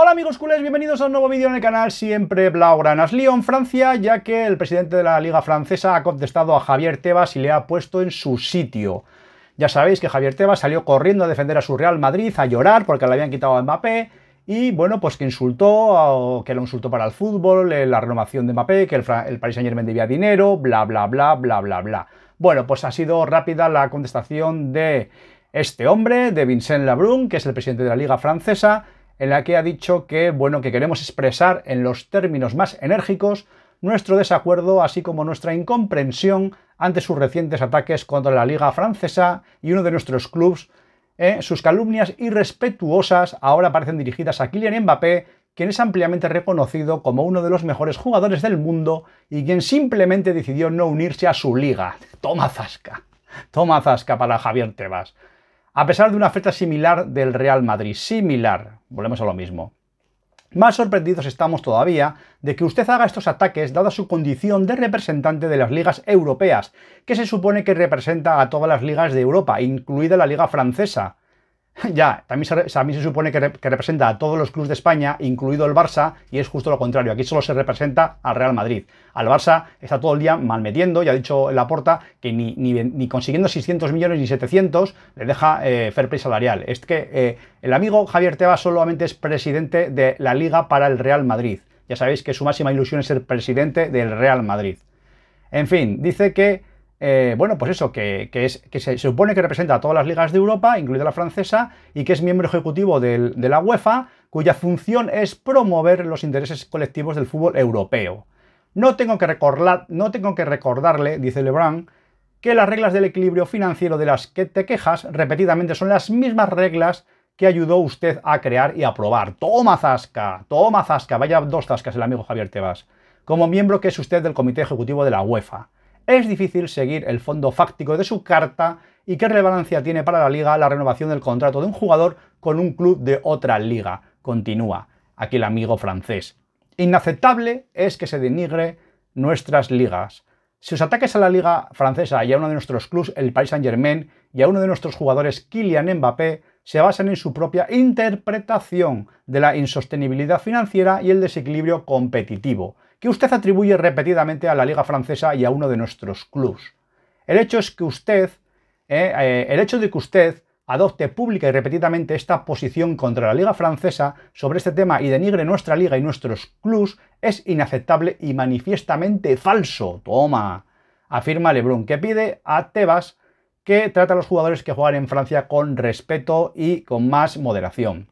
Hola amigos culés, bienvenidos a un nuevo vídeo en el canal Siempre Blaugranas. Lyon, Francia, ya que el presidente de la Liga Francesa ha contestado a Javier Tebas y le ha puesto en su sitio. Ya sabéis que Javier Tebas salió corriendo a defender a su Real Madrid, a llorar porque le habían quitado a Mbappé, y bueno, pues que insultó, que lo insultó para el fútbol, eh, la renovación de Mbappé, que el, el Paris Saint Germain debía dinero, bla, bla, bla, bla, bla, bla. Bueno, pues ha sido rápida la contestación de este hombre, de Vincent Labrun, que es el presidente de la Liga Francesa, en la que ha dicho que, bueno, que queremos expresar en los términos más enérgicos nuestro desacuerdo, así como nuestra incomprensión ante sus recientes ataques contra la Liga Francesa y uno de nuestros clubes. ¿eh? sus calumnias irrespetuosas ahora parecen dirigidas a Kylian Mbappé, quien es ampliamente reconocido como uno de los mejores jugadores del mundo y quien simplemente decidió no unirse a su liga. Toma zasca. Toma zasca para Javier Tebas a pesar de una oferta similar del Real Madrid. Similar, volvemos a lo mismo. Más sorprendidos estamos todavía de que usted haga estos ataques dada su condición de representante de las ligas europeas, que se supone que representa a todas las ligas de Europa, incluida la liga francesa. Ya, también se, a mí se supone que, representa a todos los clubes de España, incluido el Barça, y es justo lo contrario. Aquí solo se representa al Real Madrid. Al Barça está todo el día malmetiendo, ya ha dicho Laporta, que ni, ni, ni, consiguiendo 600 millones ni 700 le deja eh, fair play salarial. Es que eh, el amigo Javier Tebas solamente es presidente de la Liga para el Real Madrid. Ya sabéis que su máxima ilusión es ser presidente del Real Madrid. En fin, dice que eh, bueno, pues eso, que, se, supone que representa a todas las ligas de Europa, incluida la francesa, y que es miembro ejecutivo de la UEFA, cuya función es promover los intereses colectivos del fútbol europeo. No tengo que, recordar, no tengo que recordarle, dice Lebrun, que las reglas del equilibrio financiero de las que te quejas repetidamente son las mismas reglas que ayudó usted a crear y aprobar. Toma zasca, toma zasca, vaya dos zascas el amigo Javier Tebas, como miembro que es usted del comité ejecutivo de la UEFA es difícil seguir el fondo fáctico de su carta y qué relevancia tiene para la liga la renovación del contrato de un jugador con un club de otra liga. Continúa aquí el amigo francés. Inaceptable es que se denigre nuestras ligas. Si os ataques a la liga francesa y a uno de nuestros clubs, el Paris Saint-Germain, y a uno de nuestros jugadores, Kylian Mbappé, se basan en su propia interpretación de la insostenibilidad financiera y el desequilibrio competitivo, que usted atribuye repetidamente a la Liga Francesa y a uno de nuestros clubes. El hecho es que usted, eh, eh, el hecho de que usted adopte pública y repetidamente esta posición contra la Liga Francesa sobre este tema y denigre nuestra liga y nuestros clubes es inaceptable y manifiestamente falso. Toma, afirma Lebrun, que pide a Tebas que trata a los jugadores que juegan en Francia con respeto y con más moderación.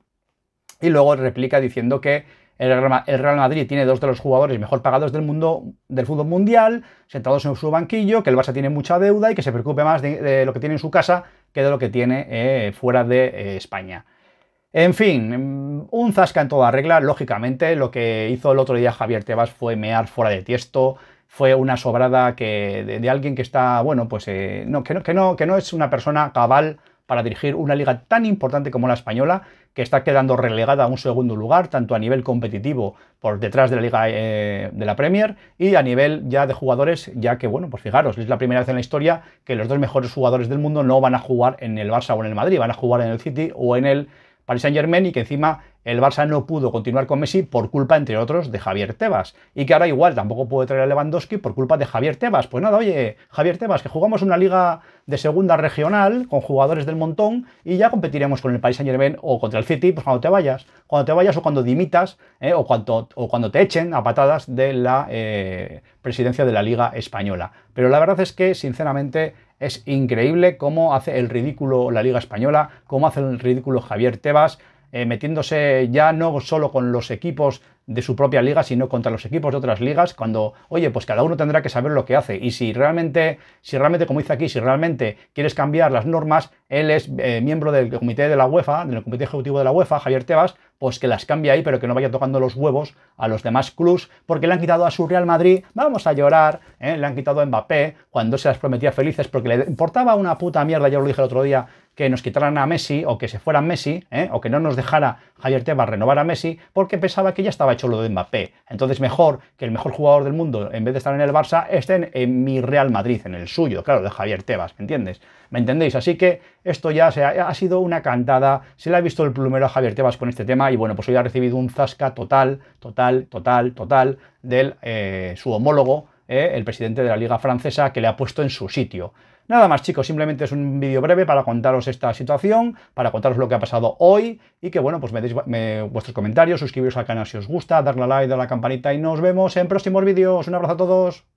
Y luego replica diciendo que el Real Madrid tiene dos de los jugadores mejor pagados del mundo del fútbol mundial, sentados en su banquillo, que el Barça tiene mucha deuda y que se preocupe más de, lo que tiene en su casa que de lo que tiene eh, fuera de eh, España. En fin, un zasca en toda regla. Lógicamente, lo que hizo el otro día Javier Tebas fue mear fuera de tiesto, fue una sobrada que, de, alguien que está, bueno, pues eh, no, que no, que, no, que no es una persona cabal para dirigir una liga tan importante como la española, que está quedando relegada a un segundo lugar, tanto a nivel competitivo por detrás de la liga eh, de la Premier y a nivel ya de jugadores, ya que, bueno, pues fijaros, es la primera vez en la historia que los dos mejores jugadores del mundo no van a jugar en el Barça o en el Madrid, van a jugar en el City o en el Paris Saint Germain y que encima el Barça no pudo continuar con Messi por culpa, entre otros, de Javier Tebas. Y que ahora igual tampoco puede traer a Lewandowski por culpa de Javier Tebas. Pues nada, oye, Javier Tebas, que jugamos una liga de segunda regional con jugadores del montón y ya competiremos con el Paris Saint Germain o contra el City, pues cuando te vayas. Cuando te vayas o cuando dimitas eh, o, cuando, o cuando te echen a patadas de la eh, presidencia de la Liga Española. Pero la verdad es que, sinceramente, es increíble cómo hace el ridículo la Liga Española, cómo hace el ridículo Javier Tebas, eh, metiéndose ya no solo con los equipos de su propia liga, sino contra los equipos de otras ligas, cuando, oye, pues cada uno tendrá que saber lo que hace. Y si realmente, si realmente, como dice aquí, si realmente quieres cambiar las normas, él es eh, miembro del comité de la UEFA, del comité ejecutivo de la UEFA, Javier Tebas, pues que las cambie ahí, pero que no vaya tocando los huevos a los demás clubs, porque le han quitado a su Real Madrid, vamos a llorar, ¿eh? le han quitado a Mbappé, cuando se las prometía felices, porque le importaba una puta mierda, ya lo dije el otro día, que nos quitaran a Messi o que se fuera Messi, ¿eh? o que no nos dejara Javier Tebas renovar a Messi, porque pensaba que ya estaba hecho lo de Mbappé. Entonces, mejor que el mejor jugador del mundo, en vez de estar en el Barça, esté en, mi Real Madrid, en el suyo, claro, de Javier Tebas, ¿me entiendes? ¿Me entendéis? Así que esto ya se ha, sido una cantada, se le ha visto el plumero a Javier Tebas con este tema, y bueno, pues hoy ha recibido un zasca total, total, total, total, del eh, su homólogo, ¿eh? el presidente de la Liga Francesa, que le ha puesto en su sitio. Nada más chicos, simplemente es un vídeo breve para contaros esta situación, para contaros lo que ha pasado hoy y que bueno, pues me deis vuestros comentarios, suscribiros al canal si os gusta, darle a like, darle a la campanita y nos vemos en próximos vídeos. Un abrazo a todos.